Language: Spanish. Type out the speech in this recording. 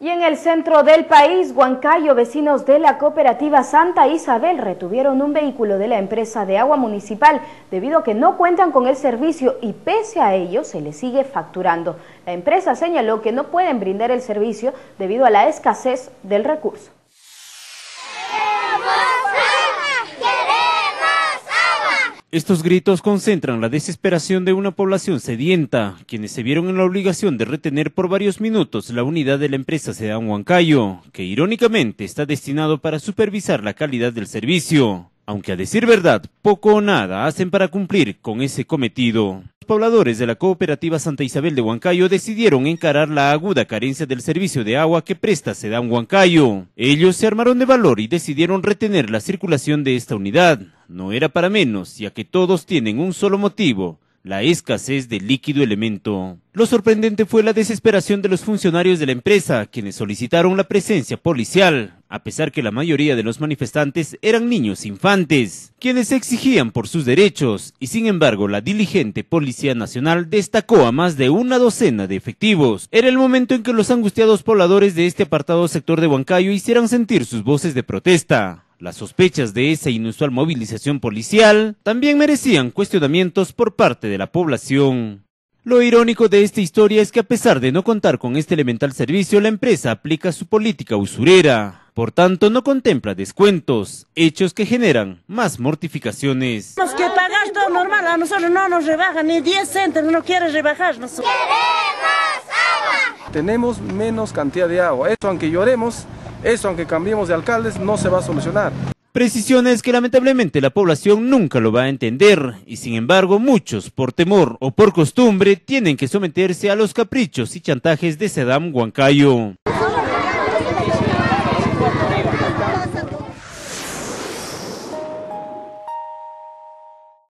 Y en el centro del país, Huancayo, vecinos de la cooperativa Santa Isabel retuvieron un vehículo de la empresa de agua municipal debido a que no cuentan con el servicio y pese a ello se les sigue facturando. La empresa señaló que no pueden brindar el servicio debido a la escasez del recurso. Estos gritos concentran la desesperación de una población sedienta, quienes se vieron en la obligación de retener por varios minutos la unidad de la empresa Sedán Huancayo, que irónicamente está destinado para supervisar la calidad del servicio, aunque a decir verdad, poco o nada hacen para cumplir con ese cometido Los pobladores de la cooperativa Santa Isabel de Huancayo decidieron encarar la aguda carencia del servicio de agua que presta Sedán Huancayo. Ellos se armaron de valor y decidieron retener la circulación de esta unidad no era para menos, ya que todos tienen un solo motivo, la escasez de líquido elemento. Lo sorprendente fue la desesperación de los funcionarios de la empresa, quienes solicitaron la presencia policial, a pesar que la mayoría de los manifestantes eran niños infantes, quienes exigían por sus derechos, y sin embargo la diligente Policía Nacional destacó a más de una docena de efectivos. Era el momento en que los angustiados pobladores de este apartado sector de Huancayo hicieran sentir sus voces de protesta. Las sospechas de esa inusual movilización policial también merecían cuestionamientos por parte de la población. Lo irónico de esta historia es que a pesar de no contar con este elemental servicio, la empresa aplica su política usurera. Por tanto, no contempla descuentos, hechos que generan más mortificaciones. Los que pagas todo normal, a nosotros no nos rebajan ni 10 no quieres rebajarnos. ¡Queremos Tenemos menos cantidad de agua, esto aunque lloremos, eso, aunque cambiemos de alcaldes, no se va a solucionar. Precisiones que lamentablemente la población nunca lo va a entender y sin embargo muchos, por temor o por costumbre, tienen que someterse a los caprichos y chantajes de Saddam Huancayo.